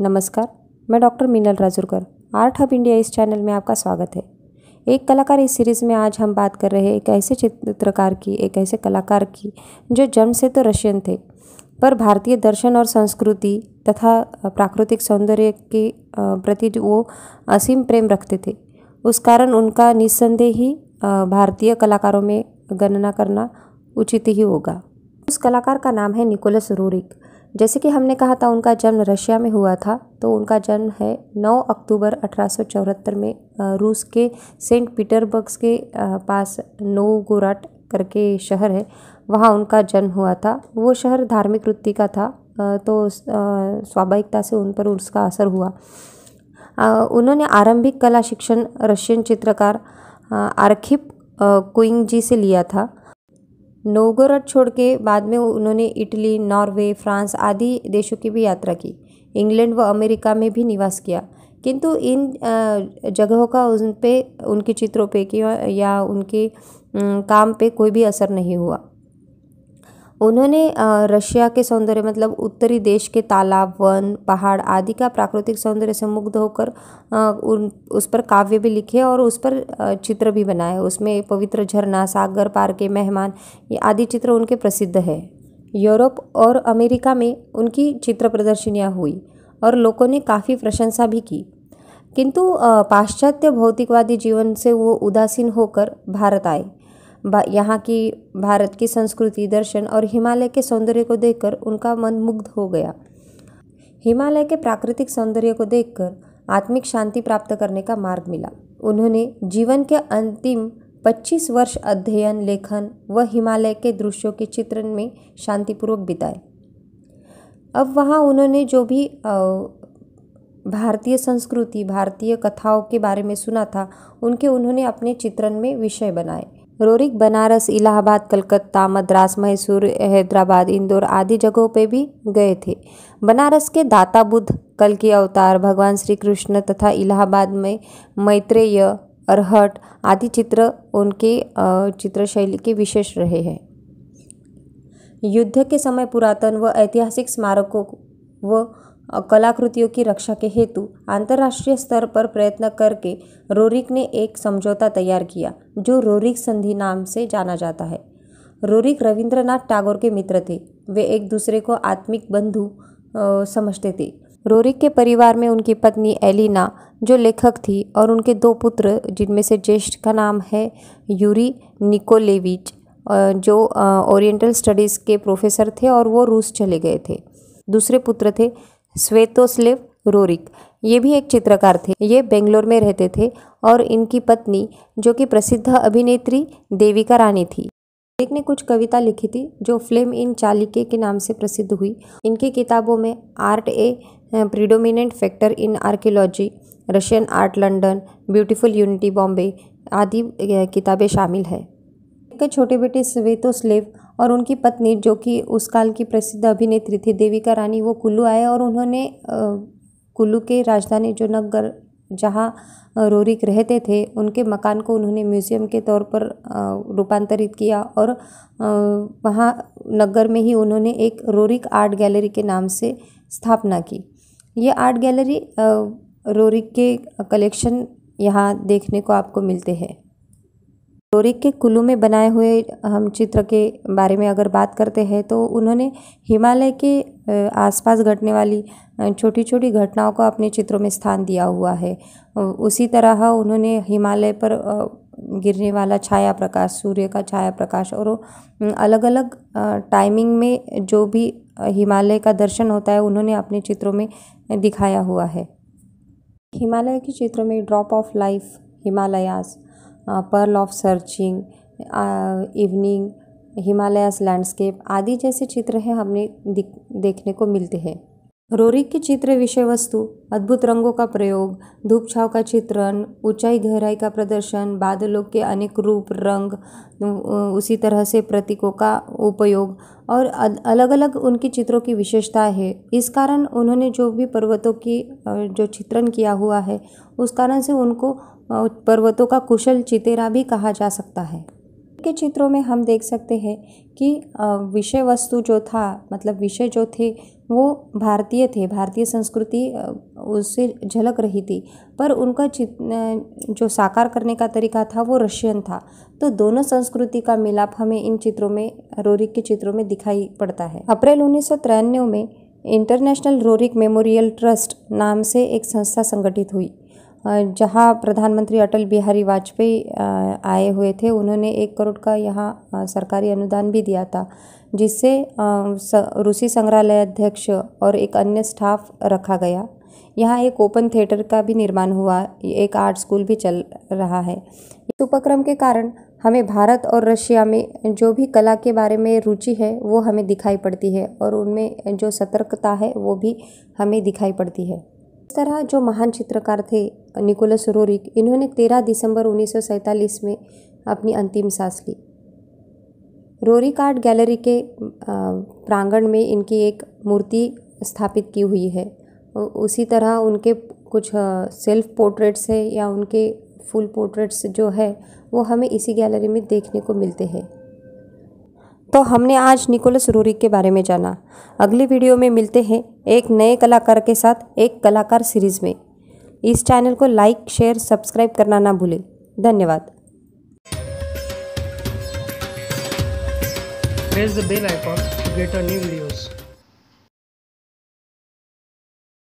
नमस्कार मैं doctor Meenal Rajurkar art hub India इस चैनल में आपका स्वागत है एक कलाकार इस सीरीज़ में आज हम बात कर रहे हैं एक ऐसे चित्रकार की एक ऐसे कलाकार की जो जन्म से तो रशियन थे पर भारतीय दर्शन और संस्कृति तथा प्राकृतिक सौंदर्य के प्रति वो असीम प्रेम रखते थे उस कारण उनका निस्संदेह ही भारतीय कलाकारों में गणना करना उचित ही होगा उस कलाकार का नाम है निकोलस रूरिक जैसे कि हमने कहा था उनका जन्म रशिया में हुआ था तो उनका जन्म है 9 अक्टूबर अठारह में रूस के सेंट पीटरबर्ग्स के पास नोगोराट करके शहर है वहाँ उनका जन्म हुआ था वो शहर धार्मिक वृत्ति का था तो स्वाभाविकता से उन पर उसका असर हुआ उन्होंने आरंभिक कला शिक्षण रशियन चित्रकार आर्खिप कुइंग जी से लिया था नोगोरट छोड़ के बाद में उन्होंने इटली नॉर्वे फ्रांस आदि देशों की भी यात्रा की इंग्लैंड व अमेरिका में भी निवास किया किंतु इन जगहों का उन पे उनके चित्रों पे या उनके काम पे कोई भी असर नहीं हुआ उन्होंने रशिया के सौंदर्य मतलब उत्तरी देश के तालाब वन पहाड़ आदि का प्राकृतिक सौंदर्य से मुग्ध होकर उन उस पर काव्य भी लिखे और उस पर चित्र भी बनाए उसमें पवित्र झरना सागर पार के मेहमान ये आदि चित्र उनके प्रसिद्ध है यूरोप और अमेरिका में उनकी चित्र प्रदर्शनियाँ हुई और लोगों ने काफ़ी प्रशंसा भी की किंतु पाश्चात्य भौतिकवादी जीवन से वो उदासीन होकर भारत आए यहाँ की भारत की संस्कृति दर्शन और हिमालय के सौंदर्य को देखकर उनका मन मुग्ध हो गया हिमालय के प्राकृतिक सौंदर्य को देखकर आत्मिक शांति प्राप्त करने का मार्ग मिला उन्होंने जीवन के अंतिम 25 वर्ष अध्ययन लेखन व हिमालय के दृश्यों के चित्रण में शांतिपूर्वक बिताए अब वहाँ उन्होंने जो भी भारतीय संस्कृति भारतीय कथाओं के बारे में सुना था उनके उन्होंने अपने चित्रण में विषय बनाए रोरिक बनारस इलाहाबाद कलकत्ता मद्रास मैसूर हैदराबाद इंदौर आदि जगहों पे भी गए थे बनारस के दाता बुद्ध कल के अवतार भगवान श्री कृष्ण तथा इलाहाबाद में मैत्रेय अरहट आदि चित्र उनके चित्रशैली के विशेष रहे हैं युद्ध के समय पुरातन व ऐतिहासिक स्मारकों व कलाकृतियों की रक्षा के हेतु अंतर्राष्ट्रीय स्तर पर प्रयत्न करके रोरिक ने एक समझौता तैयार किया जो रोरिक संधि नाम से जाना जाता है रोरिक रविंद्रनाथ टैगोर के मित्र थे वे एक दूसरे को आत्मिक बंधु समझते थे रोरिक के परिवार में उनकी पत्नी एलिना जो लेखक थी और उनके दो पुत्र जिनमें से ज्येष्ठ का नाम है यूरी निकोलेविच जो ओरिएंटल स्टडीज़ के प्रोफेसर थे और वो रूस चले गए थे दूसरे पुत्र थे स्वेतोस्लेव रोरिक ये भी एक चित्रकार थे ये बेंगलोर में रहते थे और इनकी पत्नी जो कि प्रसिद्ध अभिनेत्री देविका रानी थी एक ने कुछ कविता लिखी थी जो फ्लेम इन चालिके के नाम से प्रसिद्ध हुई इनकी किताबों में art a predominant factor in archaeology Russian art London beautiful unity Bombay आदि किताबें शामिल है इनके छोटे बेटे स्वेतोस्लेव और उनकी पत्नी जो कि उस काल की प्रसिद्ध अभिनेत्री थी देविका रानी वो कुल्लू आए और उन्होंने कुल्लू के राजधानी जो नगर जहाँ रोरिक रहते थे उनके मकान को उन्होंने म्यूज़ियम के तौर पर रूपांतरित किया और वहाँ नगर में ही उन्होंने एक रोरिक आर्ट गैलरी के नाम से स्थापना की ये आर्ट गैलरी रोरिक के कलेक्शन यहाँ देखने को आपको मिलते हैं डोरिक के कुल्लू में बनाए हुए हम चित्र के बारे में अगर बात करते हैं तो उन्होंने हिमालय के आसपास घटने वाली छोटी छोटी घटनाओं का अपने चित्रों में स्थान दिया हुआ है उसी तरह उन्होंने हिमालय पर गिरने वाला छाया प्रकाश सूर्य का छाया प्रकाश और अलग अलग टाइमिंग में जो भी हिमालय का दर्शन होता है उन्होंने अपने चित्रों में दिखाया हुआ है हिमालय के चित्रों में drop of life Himalayas pearl of searching evening Himalayas landscape आदि जैसे चित्र हैं हमने देखने को मिलते हैं रोरिक के चित्र विषय वस्तु अद्भुत रंगों का प्रयोग धूप छाव का चित्रण ऊंचाई गहराई का प्रदर्शन बादलों के अनेक रूप रंग उसी तरह से प्रतीकों का उपयोग और अलग अलग उनके चित्रों की विशेषता है इस कारण उन्होंने जो भी पर्वतों की जो चित्रण किया हुआ है उस कारण से उनको पर्वतों का कुशल चितेरा भी कहा जा सकता है के चित्रों में हम देख सकते हैं कि विषय वस्तु जो था मतलब विषय जो थे वो भारतीय थे भारतीय संस्कृति उससे झलक रही थी पर उनका चित जो साकार करने का तरीका था वो रशियन था तो दोनों संस्कृति का मिलाप हमें इन चित्रों में रोरिक के चित्रों में दिखाई पड़ता है अप्रैल उन्नीस में इंटरनेशनल रोरिक मेमोरियल ट्रस्ट नाम से एक संस्था संगठित हुई जहाँ प्रधानमंत्री अटल बिहारी वाजपेयी आए हुए थे उन्होंने एक करोड़ का यहाँ सरकारी अनुदान भी दिया था जिससे रूसी संग्रहालय अध्यक्ष और एक अन्य स्टाफ रखा गया यहाँ एक ओपन थिएटर का भी निर्माण हुआ एक आर्ट स्कूल भी चल रहा है इस उपक्रम के कारण हमें भारत और रशिया में जो भी कला के बारे में रुचि है वो हमें दिखाई पड़ती है और उनमें जो सतर्कता है वो भी हमें दिखाई पड़ती है इस तरह जो महान चित्रकार थे निकोलस रोरिक इन्होंने 13 दिसंबर 1947 में अपनी अंतिम सांस ली रोरिक आर्ट गैलरी के प्रांगण में इनकी एक मूर्ति स्थापित की हुई है उसी तरह उनके कुछ सेल्फ पोर्ट्रेट्स है या उनके फुल पोर्ट्रेट्स जो है वो हमें इसी गैलरी में देखने को मिलते हैं तो हमने आज निकोलस रूरिक के बारे में जाना अगली वीडियो में मिलते हैं एक नए कलाकार के साथ एक कलाकार सीरीज़ में इस चैनल को लाइक शेयर सब्सक्राइब करना ना भूलें धन्यवाद press the bell icon to get our new videos.